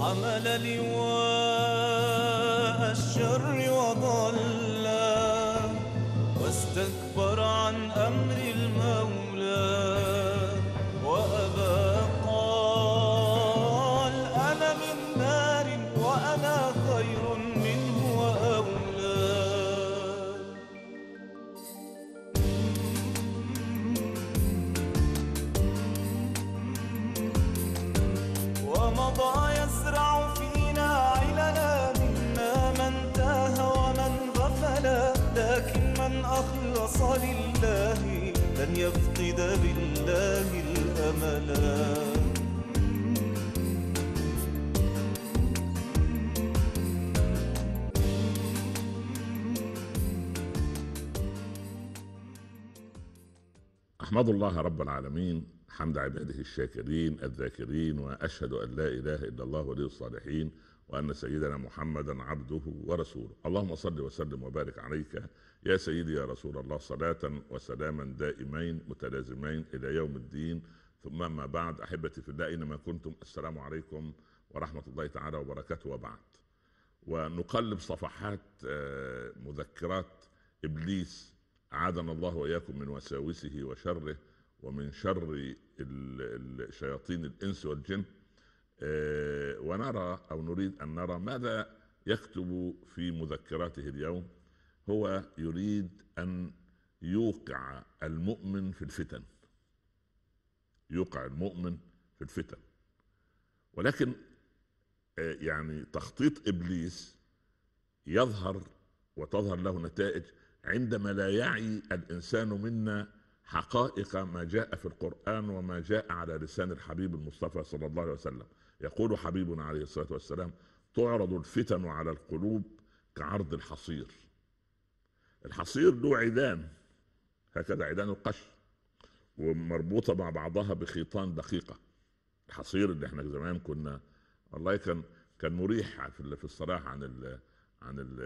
حمل لواء الشر وضل واستكبر عن الله لن يفقد بالله الأملا أحمد الله رب العالمين حمد عباده الشاكرين الذاكرين وأشهد أن لا إله إلا الله ولي الصالحين وأن سيدنا محمدا عبده ورسوله اللهم صل وسلم وبارك عليك يا سيدي يا رسول الله صلاة وسلاما دائمين متلازمين إلى يوم الدين ثم أما بعد أحبتي في الله أينما كنتم السلام عليكم ورحمة الله تعالى وبركاته وبعد ونقلب صفحات آه، مذكرات إبليس عادنا الله وإياكم من وساوسه وشره ومن شر الشياطين الإنس والجن آه، ونرى او نريد ان نرى ماذا يكتب في مذكراته اليوم هو يريد ان يوقع المؤمن في الفتن يوقع المؤمن في الفتن ولكن آه، يعني تخطيط ابليس يظهر وتظهر له نتائج عندما لا يعي الانسان منا حقائق ما جاء في القران وما جاء على لسان الحبيب المصطفى صلى الله عليه وسلم يقول حبيبنا عليه الصلاه والسلام تعرض الفتن على القلوب كعرض الحصير الحصير له عيدان هكذا عيدان القش ومربوطه مع بعضها بخيطان دقيقه الحصير اللي احنا زمان كنا والله كان كان مريح في الصراحة عن الـ عن الـ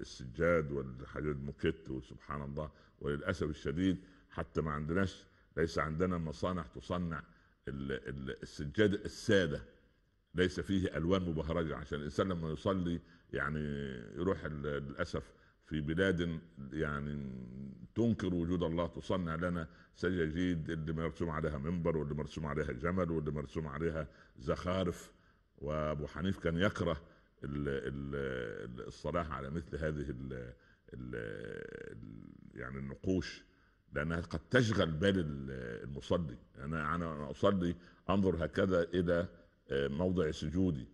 السجاد والحاجات الموكيت وسبحان الله وللاسف الشديد حتى ما عندناش ليس عندنا مصانع تصنع السجاد الساده ليس فيه الوان مبهرجه عشان الانسان لما يصلي يعني يروح للاسف في بلاد يعني تنكر وجود الله تصنع لنا سجاجيد اللي مرسوم عليها منبر واللي مرسوم عليها جمل واللي مرسوم عليها زخارف وابو حنيف كان يكره الصلاه على مثل هذه الـ الـ يعني النقوش لانها قد تشغل بال المصلي انا انا اصلي انظر هكذا الى موضع سجودي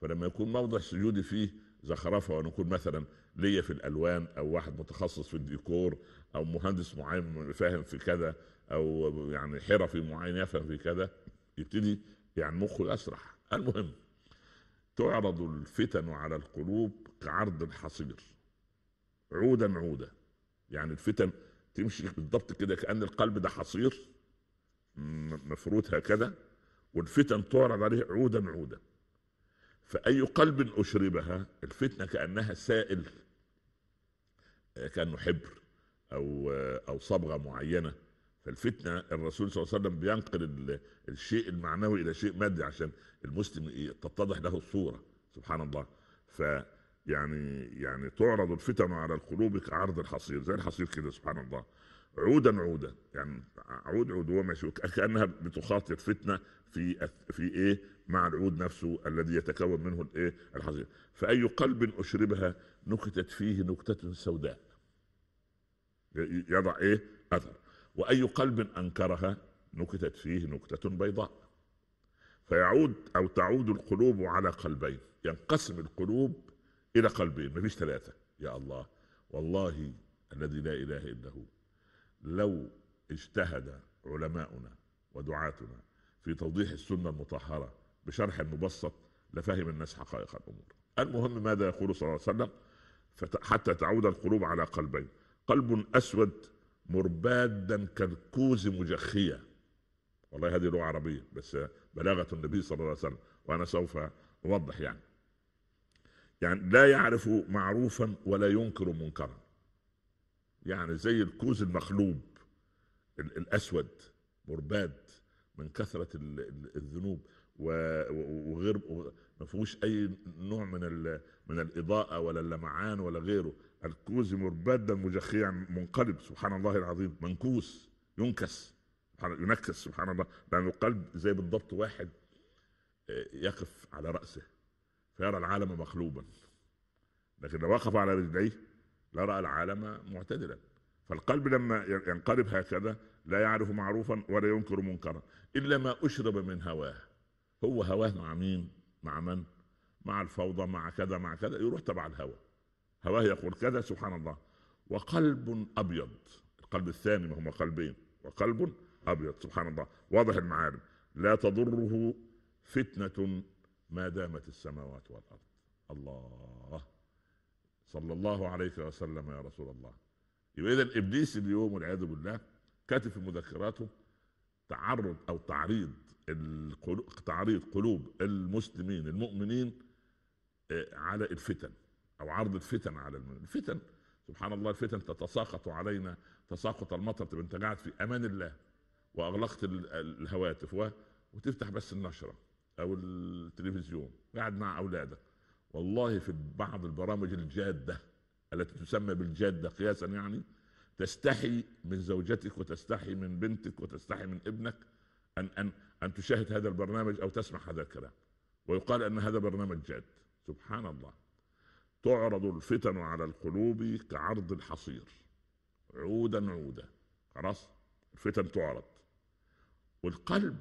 فلما يكون موضع سجودي فيه زخرفه وانا اكون مثلا ليا في الالوان او واحد متخصص في الديكور او مهندس معين فاهم في كذا او يعني حرفي معين يفهم في كذا يبتدي يعني مخه يسرح المهم تعرض الفتن على القلوب كعرض الحصير عودا عودا يعني الفتن تمشي بالضبط كده كان القلب ده حصير مفروت هكذا والفتن تعرض عليه عودا عودا فأي قلب أشربها الفتنة كأنها سائل آه، كأنه حبر أو آه، أو صبغة معينة فالفتنة الرسول صلى الله عليه وسلم بينقل الشيء المعنوي إلى شيء مادي عشان المسلم تتضح له الصورة سبحان الله ف يعني يعني تعرض الفتن على القلوب كعرض الحصير زي الحصير كده سبحان الله عودا عودا يعني عود عود وما ماشي كانها بتخاطر فتنه في في ايه مع العود نفسه الذي يتكون منه الايه الحظيره فاي قلب اشربها نكتت فيه نكته سوداء يضع ايه اثر واي قلب انكرها نكتت فيه نكته بيضاء فيعود او تعود القلوب على قلبين ينقسم القلوب الى قلبين ما فيش ثلاثه يا الله والله الذي لا اله الا هو لو اجتهد علماؤنا ودعاتنا في توضيح السنه المطهره بشرح مبسط لفهم الناس حقائق الامور. المهم ماذا يقول صلى الله عليه وسلم حتى تعود القلوب على قلبين قلب اسود مربادا كالكوز مجخيه والله هذه لغه عربيه بس بلاغه النبي صلى الله عليه وسلم وانا سوف اوضح يعني يعني لا يعرف معروفا ولا ينكر منكرا يعني زي الكوز المخلوب الاسود برباد من كثره الذنوب وغير ما فيهوش اي نوع من من الاضاءه ولا اللمعان ولا غيره الكوز مرباد ده المجخيع منقلب سبحان الله العظيم منكوس ينكس ينكس سبحان الله لان القلب زي بالضبط واحد آه، يقف على راسه فيرى العالم مخلوبا لكن لو وقف على رجليه لراى العالم معتدلا فالقلب لما ينقلب هكذا لا يعرف معروفا ولا ينكر منكرا الا ما اشرب من هواه هو هواه مع مين مع من مع الفوضى مع كذا مع كذا يروح تبع الهوى هواه يقول كذا سبحان الله وقلب ابيض القلب الثاني ما هما قلبين وقلب ابيض سبحان الله واضح المعالم لا تضره فتنه ما دامت السماوات والارض الله صلى الله عليك وسلم يا رسول الله يبقى اذا ابليس اليوم والعياذ بالله كاتب في مذكراته تعرض او تعريض القلوب تعريض قلوب المسلمين المؤمنين آه، على الفتن او عرض الفتن على المؤمنين الفتن سبحان الله الفتن تتساقط علينا تساقط المطر تبقى انت قاعد في امان الله واغلقت الهواتف وتفتح بس النشره او التلفزيون قاعد مع اولادك والله في بعض البرامج الجاده التي تسمى بالجاده قياسا يعني تستحي من زوجتك وتستحي من بنتك وتستحي من ابنك ان ان ان تشاهد هذا البرنامج او تسمع هذا الكلام ويقال ان هذا برنامج جاد سبحان الله تعرض الفتن على القلوب كعرض الحصير عودا عودا خلاص الفتن تعرض والقلب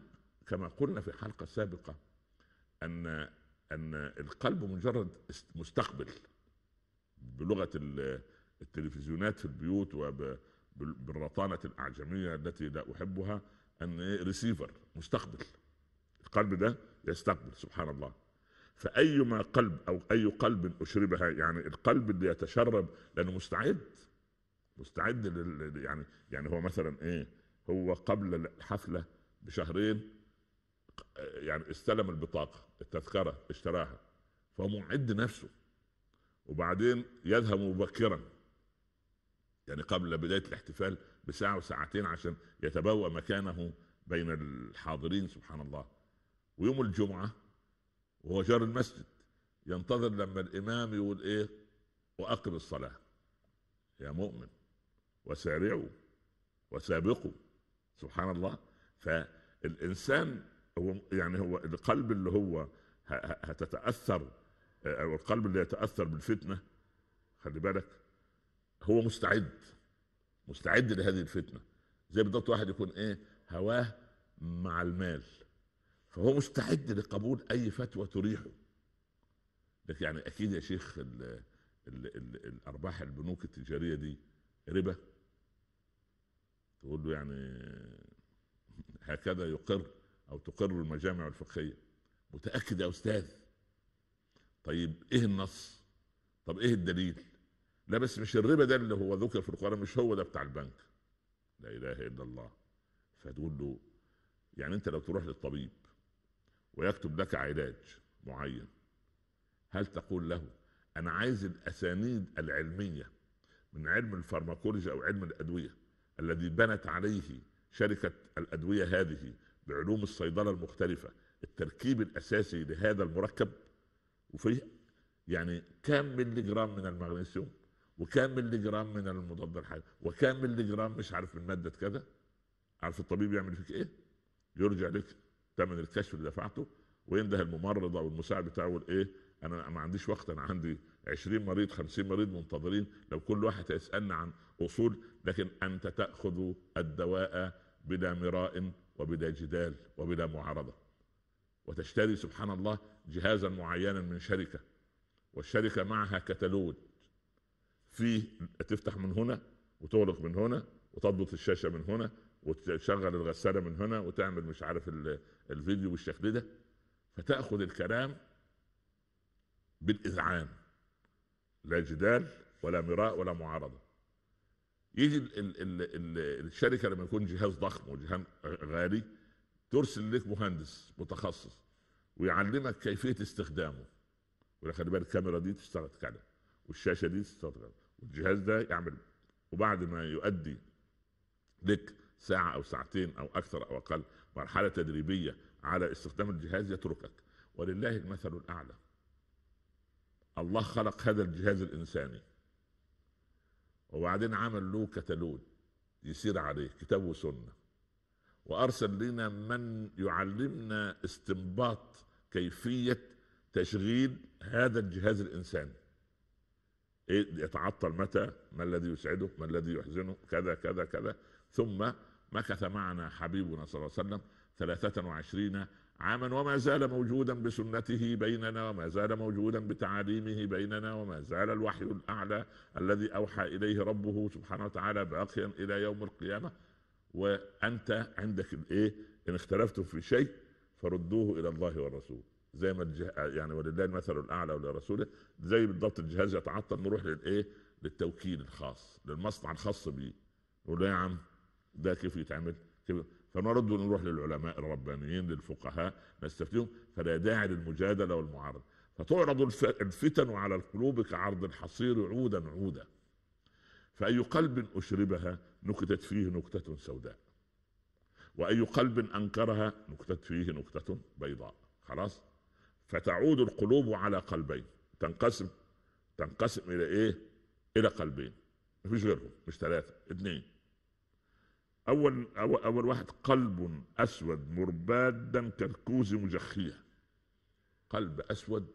كما قلنا في حلقه سابقه ان ان القلب مجرد مستقبل بلغه التلفزيونات في البيوت وبالرطانه الاعجميه التي لا احبها ان ريسيفر مستقبل القلب ده يستقبل سبحان الله فايما قلب او اي قلب اشربها يعني القلب اللي يتشرب لانه مستعد مستعد يعني يعني هو مثلا ايه هو قبل الحفله بشهرين يعني استلم البطاقه التذكره اشتراها فهو معد نفسه وبعدين يذهب مبكرا يعني قبل بدايه الاحتفال بساعه وساعتين عشان يتبوأ مكانه بين الحاضرين سبحان الله ويوم الجمعه وهو جار المسجد ينتظر لما الامام يقول ايه واقم الصلاه يا مؤمن وسارعوا وسابقوا سبحان الله فالانسان هو يعني هو القلب اللي هو هتتاثر آه، او القلب اللي يتاثر بالفتنه خلي بالك هو مستعد مستعد لهذه الفتنه زي بالضبط واحد يكون ايه هواه مع المال فهو مستعد لقبول اي فتوى تريحه لك يعني اكيد يا شيخ الـ الـ الـ الارباح البنوك التجاريه دي ربا تقول له يعني هكذا يقر او تقر المجامع الفقهيه متاكد يا استاذ طيب ايه النص طب ايه الدليل لا بس مش الربا ده اللي هو ذكر في القران مش هو ده بتاع البنك لا اله الا الله فتقول له يعني انت لو تروح للطبيب ويكتب لك علاج معين هل تقول له انا عايز الاسانيد العلميه من علم الفارماكولوجي او علم الادويه الذي بنت عليه شركه الادويه هذه بعلوم الصيدله المختلفه التركيب الاساسي لهذا المركب وفيه يعني كام ملي جرام من المغنيسيوم وكام ملي جرام من المضاد الحيوي وكام ملي جرام مش عارف من ماده كذا عارف الطبيب يعمل فيك ايه؟ يرجع لك ثمن الكشف اللي دفعته وينده الممرض او المساعد بتاعه يقول ايه؟ انا ما عنديش وقت انا عندي 20 مريض 50 مريض منتظرين لو كل واحد هيسالنا عن اصول لكن انت تاخذ الدواء بلا مراء وبلا جدال وبلا معارضه وتشتري سبحان الله جهازا معينا من شركه والشركه معها كتالوج فيه تفتح من هنا وتغلق من هنا وتضبط الشاشه من هنا وتشغل الغساله من هنا وتعمل مش عارف الفيديو والشكل ده فتاخذ الكلام بالاذعان لا جدال ولا مراء ولا معارضه يجي الـ الـ الـ الشركه لما يكون جهاز ضخم وجهاز غالي ترسل لك مهندس متخصص ويعلمك كيفيه استخدامه خلي بالك الكاميرا دي تشتغل كذا والشاشه دي تشتغل كذا والجهاز ده يعمل وبعد ما يؤدي لك ساعه او ساعتين او اكثر او اقل مرحله تدريبيه على استخدام الجهاز يتركك ولله المثل الاعلى الله خلق هذا الجهاز الانساني وبعدين عمل له كتالوج يسير عليه كتاب وسنه وارسل لنا من يعلمنا استنباط كيفيه تشغيل هذا الجهاز الانساني ايه يتعطل متى ما الذي يسعده ما الذي يحزنه كذا كذا كذا ثم مكث معنا حبيبنا صلى الله عليه وسلم 23 عاما وما زال موجودا بسنته بيننا وما زال موجودا بتعاليمه بيننا وما زال الوحي الاعلى الذي اوحى اليه ربه سبحانه وتعالى باقيا الى يوم القيامه وانت عندك الايه ان اختلفتم في شيء فردوه الى الله والرسول زي ما الجه... يعني ولله المثل الاعلى ولرسوله زي بالضبط الجهاز يتعطل نروح للايه للتوكيل الخاص للمصنع الخاص بيه نقول له يا عم ده كيف يتعمل كيف فنرد نروح للعلماء الربانيين للفقهاء نستفتيهم فلا داعي للمجادله والمعارضه فتعرض الفتن على القلوب كعرض الحصير عودا عودا فأي قلب أشربها نكتت فيه نكتة سوداء وأي قلب أنكرها نكتت فيه نكتة بيضاء خلاص فتعود القلوب على قلبين تنقسم تنقسم إلى إيه إلى قلبين مفيش غيرهم مش ثلاثة اثنين أول, أول, واحد قلب أسود مربادا كالكوز مجخية قلب أسود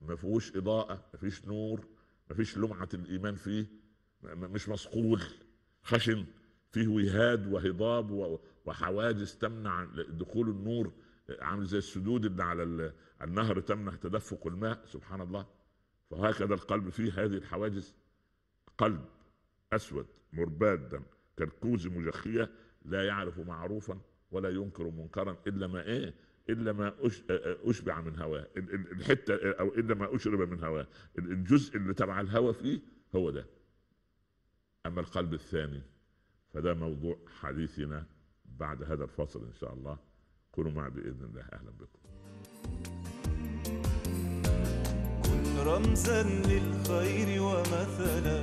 ما فيهوش إضاءة ما فيش نور ما فيش لمعة الإيمان فيه مش مصقول خشن فيه وهاد وهضاب وحواجز تمنع دخول النور عامل زي السدود اللي على النهر تمنع تدفق الماء سبحان الله فهكذا القلب فيه هذه الحواجز قلب أسود مربادا كالكوز مجخية لا يعرف معروفا ولا ينكر منكرا إلا ما إيه إلا ما أشبع من هواه الحتة أو إلا ما أشرب من هواه الجزء اللي تبع الهوى فيه هو ده أما القلب الثاني فده موضوع حديثنا بعد هذا الفصل إن شاء الله كونوا معي بإذن الله أهلا بكم كن رمزا للخير ومثلا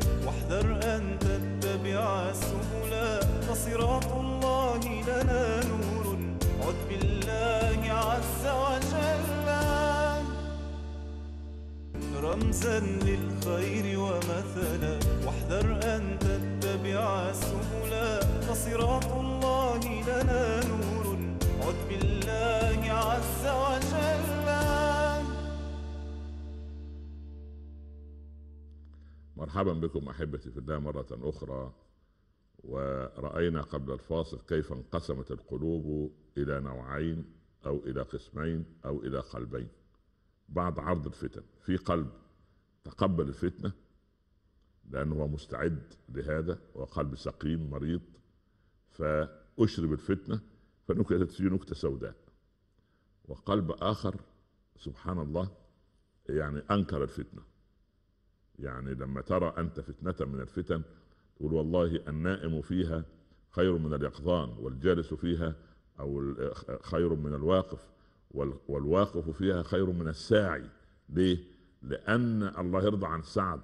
رمزا للخير ومثلا واحذر أن تتبع السبلا فصراط الله لنا نور عد بالله عز وجل مرحبا بكم أحبتي في الله مرة أخرى ورأينا قبل الفاصل كيف انقسمت القلوب إلى نوعين أو إلى قسمين أو إلى قلبين بعد عرض الفتن في قلب تقبل الفتنه لانه هو مستعد لهذا وقلب سقيم مريض فاشرب الفتنه فنكتت فيه نكته سوداء وقلب اخر سبحان الله يعني انكر الفتنه يعني لما ترى انت فتنه من الفتن تقول والله النائم فيها خير من اليقظان والجالس فيها او خير من الواقف والواقف فيها خير من الساعي ليه لأن الله يرضى عن سعد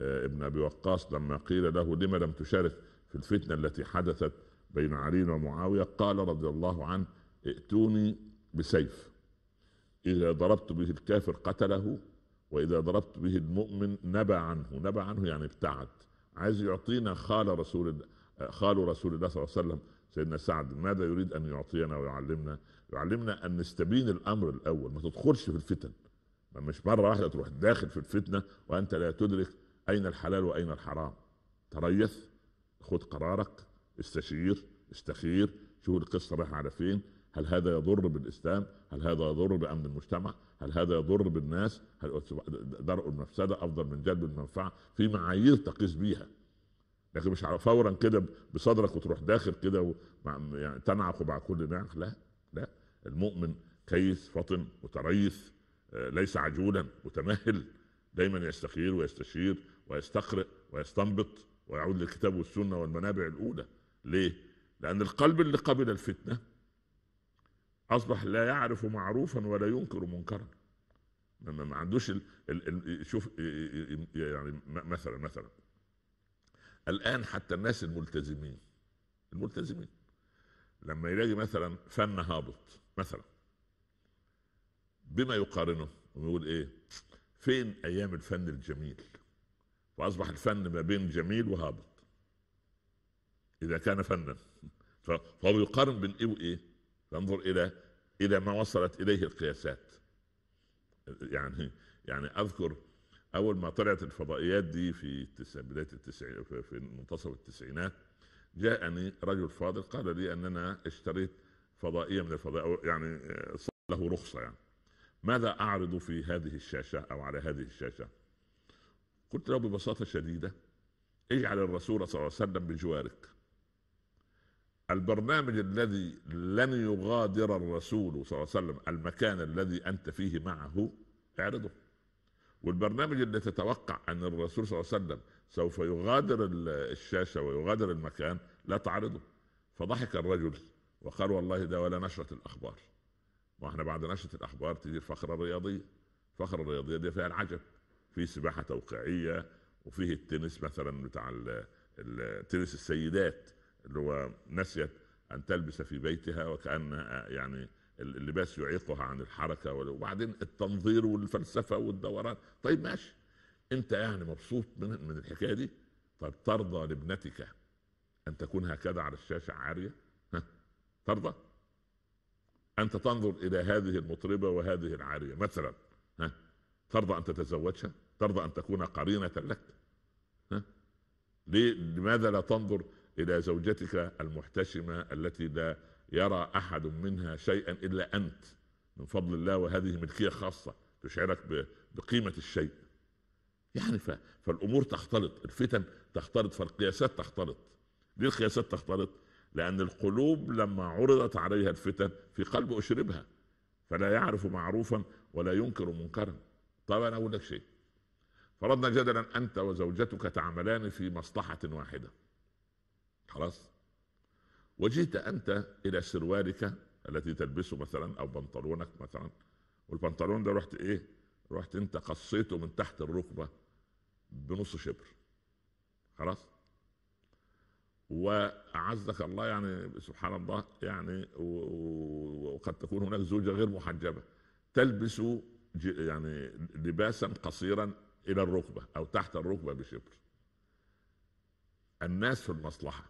آه، ابن أبي وقاص لما قيل له لما لم تشارك في الفتنة التي حدثت بين علي ومعاوية قال رضي الله عنه ائتوني بسيف إذا ضربت به الكافر قتله وإذا ضربت به المؤمن نبى عنه نبى عنه يعني ابتعد عايز يعطينا خال رسول الله خال رسول الله صلى الله عليه وسلم سيدنا سعد ماذا يريد أن يعطينا ويعلمنا يعلمنا أن نستبين الأمر الأول ما تدخلش في الفتن مش مره واحده تروح داخل في الفتنه وانت لا تدرك اين الحلال واين الحرام تريث خد قرارك استشير استخير شوف القصه رايحه على فين هل هذا يضر بالاسلام؟ هل هذا يضر بامن المجتمع؟ هل هذا يضر بالناس؟ هل درء المفسده افضل من جلب المنفعه؟ في معايير تقيس بيها. لكن مش فورا كده بصدرك وتروح داخل كده يعني تنعق مع كل نعق لا لا المؤمن كيس فطن متريث ليس عجولا متمهل دايما يستخير ويستشير ويستقرئ ويستنبط ويعود للكتاب والسنه والمنابع الاولى ليه؟ لان القلب اللي قبل الفتنه اصبح لا يعرف معروفا ولا ينكر منكرا ما عندوش الـ الـ شوف يعني مثلا مثلا الان حتى الناس الملتزمين الملتزمين لما يلاقي مثلا فن هابط مثلا بما يقارنه ويقول ايه فين ايام الفن الجميل واصبح الفن ما بين جميل وهابط اذا كان فنا فهو يقارن بين ايه وايه فانظر الى الى ما وصلت اليه القياسات يعني يعني اذكر اول ما طلعت الفضائيات دي في بدايه التسعين في منتصف التسعينات جاءني رجل فاضل قال لي اننا اشتريت فضائيه من الفضائيات يعني له رخصه يعني ماذا اعرض في هذه الشاشه او على هذه الشاشه قلت له ببساطه شديده اجعل الرسول صلى الله عليه وسلم بجوارك البرنامج الذي لن يغادر الرسول صلى الله عليه وسلم المكان الذي انت فيه معه اعرضه والبرنامج الذي تتوقع ان الرسول صلى الله عليه وسلم سوف يغادر الشاشه ويغادر المكان لا تعرضه فضحك الرجل وقال والله ده ولا نشره الاخبار واحنا بعد نشره الاخبار تجي الفخرة الرياضيه الفقره الرياضيه دي فيها العجب في سباحه توقيعيه وفيه التنس مثلا بتاع التنس السيدات اللي هو نسيت ان تلبس في بيتها وكان يعني اللباس يعيقها عن الحركه وبعدين التنظير والفلسفه والدورات طيب ماشي انت يعني مبسوط من من الحكايه دي طب ترضى لابنتك ان تكون هكذا على الشاشه عاريه ها ترضى انت تنظر الى هذه المطربه وهذه العاريه مثلا ها ترضى ان تتزوجها ترضى ان تكون قرينه لك ها ليه لماذا لا تنظر الى زوجتك المحتشمه التي لا يرى احد منها شيئا الا انت من فضل الله وهذه ملكيه خاصه تشعرك بقيمه الشيء يعني فالامور تختلط الفتن تختلط فالقياسات تختلط ليه القياسات تختلط لأن القلوب لما عرضت عليها الفتن في قلب أشربها فلا يعرف معروفا ولا ينكر منكرا طب أنا أقول لك شيء فرضنا جدلا أنت وزوجتك تعملان في مصلحة واحدة خلاص وجئت أنت إلى سروالك التي تلبسه مثلا أو بنطلونك مثلا والبنطلون ده رحت إيه رحت أنت قصيته من تحت الركبة بنص شبر خلاص وعزك الله يعني سبحان الله يعني وقد تكون هناك زوجه غير محجبه تلبس يعني لباسا قصيرا الى الركبه او تحت الركبه بشبر الناس في المصلحه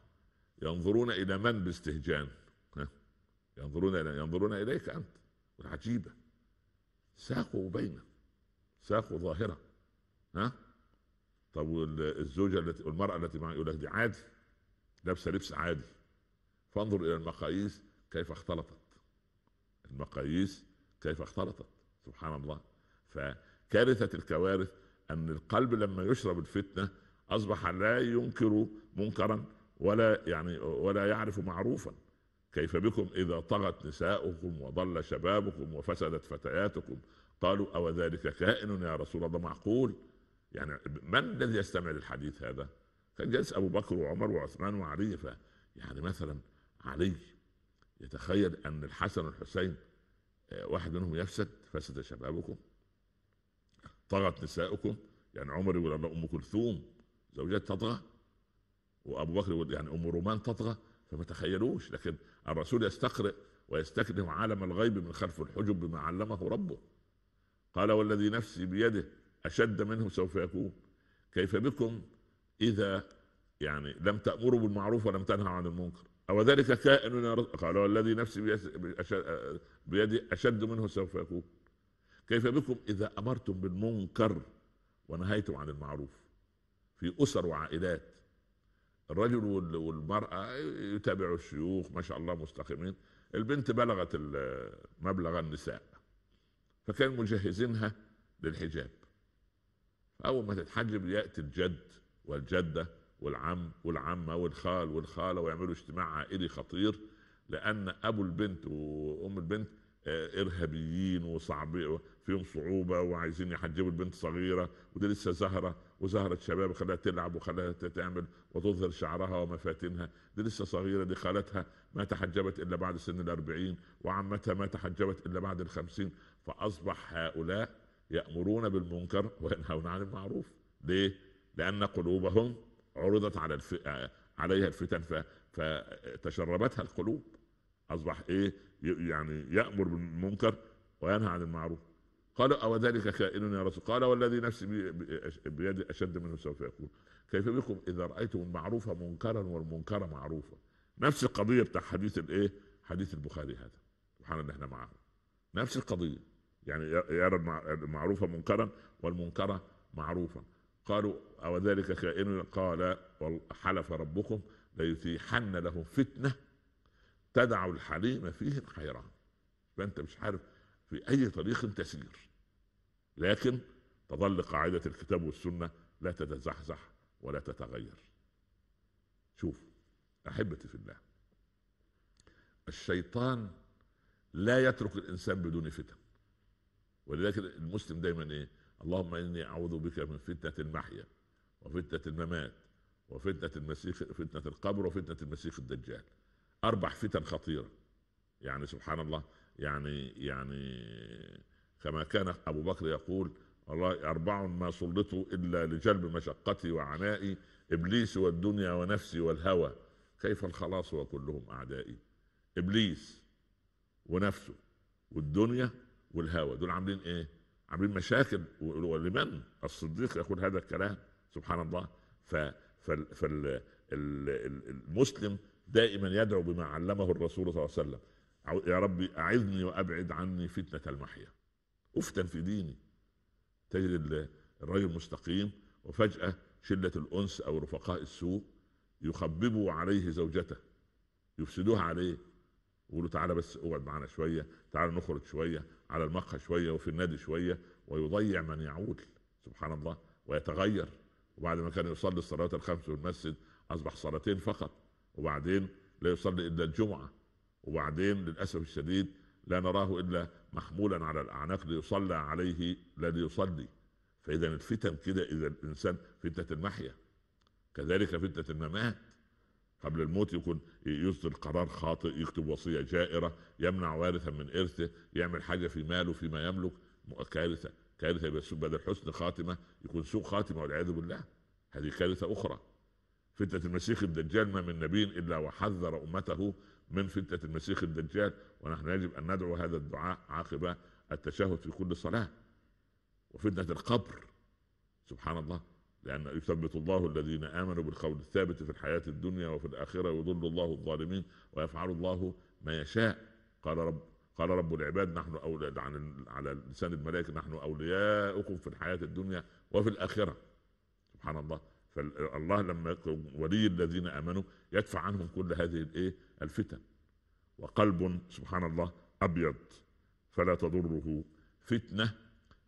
ينظرون الى من باستهجان ينظرون إلى ينظرون اليك انت عجيبه ساقوا بينه ساقوا ظاهره ها طب والزوجه التي والمراه التي معي يقول لك دي عادي لابسه لبس عادي فانظر الى المقاييس كيف اختلطت المقاييس كيف اختلطت سبحان الله فكارثه الكوارث ان القلب لما يشرب الفتنه اصبح لا ينكر منكرا ولا يعني ولا يعرف معروفا كيف بكم اذا طغت نساؤكم وضل شبابكم وفسدت فتياتكم قالوا او ذلك كائن يا رسول الله معقول يعني من الذي يستمع للحديث هذا كان جالس ابو بكر وعمر وعثمان وعلي ف يعني مثلا علي يتخيل ان الحسن والحسين آه، واحد منهم يفسد فسد شبابكم طغت نساؤكم يعني عمر يقول ام كلثوم زوجات تطغى وابو بكر يقول يعني ام رومان تطغى فما تخيلوش لكن الرسول يستقرئ ويستخدم عالم الغيب من خلف الحجب بما علمه ربه قال والذي نفسي بيده اشد منه سوف يكون كيف بكم اذا إيه يعني لم تامروا بالمعروف ولم تنهوا عن المنكر او ذلك كائن من رسول قال والذي نفسي بيدي اشد منه سوف يكون كيف بكم اذا امرتم بالمنكر ونهيتم عن المعروف في اسر وعائلات الرجل والمراه يتابعوا الشيوخ ما شاء الله مستقيمين البنت بلغت مبلغ النساء فكانوا مجهزينها للحجاب اول ما تتحجب ياتي الجد والجده والعم والعمه والخال والخاله ويعملوا اجتماع عائلي خطير لان ابو البنت وام البنت آه، ارهابيين وصعبين فيهم صعوبه وعايزين يحجبوا البنت صغيره ودي لسه زهره وزهره شباب خلاها تلعب وخلاها تعمل وتظهر شعرها ومفاتنها دي لسه صغيره دي خالتها ما تحجبت الا بعد سن الأربعين وعمتها ما تحجبت الا بعد الخمسين فاصبح هؤلاء يامرون بالمنكر وينهون عن المعروف ليه؟ لأن قلوبهم عرضت على الف... عليها الفتن ف... فتشربتها القلوب أصبح إيه يعني يأمر بالمنكر وينهى عن المعروف قالوا أو ذلك كائن يا رسول قال والذي نفسي بيدي أشد منه سوف يكون كيف بكم إذا رأيتم المعروف منكرا والمنكر معروفا نفس القضية بتاع حديث الإيه حديث البخاري هذا سبحان الله احنا معاه نفس القضية يعني يرى المعروف منكرا والمنكر معروفا قالوا أو ذلك كائن قال حلف ربكم ليتيحن له فتنة تدع الحليم فيه الحيران فأنت مش عارف في أي طريق تسير لكن تظل قاعدة الكتاب والسنة لا تتزحزح ولا تتغير شوف أحبتي في الله الشيطان لا يترك الإنسان بدون فتن ولذلك المسلم دايما إيه اللهم اني اعوذ بك من فتنه المحيا وفتنه الممات وفتنه المسيح فتنه القبر وفتنه المسيح الدجال اربع فتن خطيره يعني سبحان الله يعني يعني كما كان ابو بكر يقول والله اربع ما سلطوا الا لجلب مشقتي وعنائي ابليس والدنيا ونفسي والهوى كيف الخلاص وكلهم اعدائي ابليس ونفسه والدنيا والهوى دول عاملين ايه عاملين مشاكل ولمن الصديق يقول هذا الكلام سبحان الله ف دائما يدعو بما علمه الرسول صلى الله عليه وسلم يا ربي أعذني وأبعد عني فتنة المحيا أفتن في ديني تجد الرجل مستقيم وفجأة شلة الأنس أو رفقاء السوء يخببوا عليه زوجته يفسدوها عليه يقولوا تعالى بس اقعد معانا شويه تعالى نخرج شويه على المقهى شويه وفي النادي شويه ويضيع من يعول سبحان الله ويتغير وبعد ما كان يصلي الصلوات الخمس في المسجد اصبح صلاتين فقط وبعدين لا يصلي الا الجمعه وبعدين للاسف الشديد لا نراه الا محمولا على الاعناق ليصلى عليه لا ليصلي فاذا الفتن كده اذا الانسان فتنه المحيا كذلك فتنه الممات قبل الموت يكون يصدر قرار خاطئ يكتب وصيه جائره يمنع وارثا من ارثه يعمل حاجه في ماله فيما يملك كارثه كارثه بس بدل حسن خاتمه يكون سوء خاتمه والعياذ بالله هذه كارثه اخرى فتنة المسيح الدجال ما من نبي إلا وحذر أمته من فتنة المسيح الدجال ونحن يجب أن ندعو هذا الدعاء عقب التشهد في كل صلاة وفتنة القبر سبحان الله لأن يثبت الله الذين آمنوا بالقول الثابت في الحياة الدنيا وفي الآخرة ويضل الله الظالمين ويفعل الله ما يشاء قال رب قال رب العباد نحن أولاد عن على لسان الملائكة نحن أولياؤكم في الحياة الدنيا وفي الآخرة سبحان الله فالله لما ولي الذين آمنوا يدفع عنهم كل هذه الإيه الفتن وقلب سبحان الله أبيض فلا تضره فتنة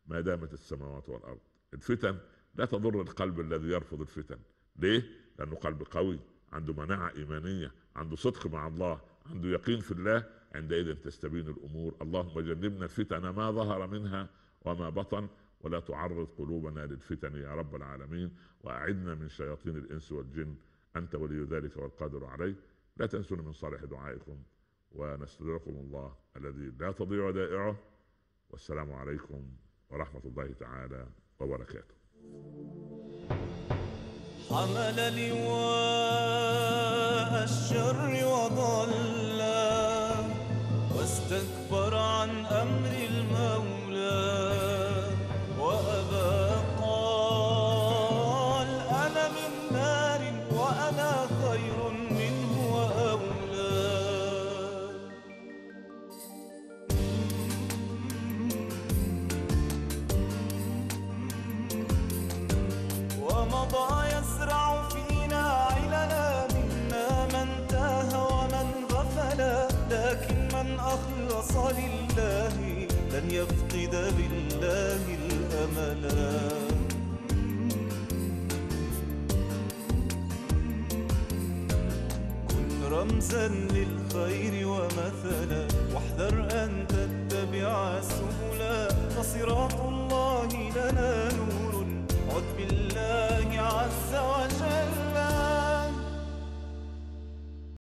ما دامت السماوات والأرض الفتن لا تضر القلب الذي يرفض الفتن ليه لانه قلب قوي عنده مناعه ايمانيه عنده صدق مع الله عنده يقين في الله عندئذ تستبين الامور اللهم جنبنا الفتن ما ظهر منها وما بطن ولا تعرض قلوبنا للفتن يا رب العالمين واعدنا من شياطين الانس والجن انت ولي ذلك والقادر عليه لا تنسون من صالح دعائكم ونستودعكم الله الذي لا تضيع ودائعه والسلام عليكم ورحمه الله تعالى وبركاته حمل لواء الشر وضل واستكبر عن أمر الله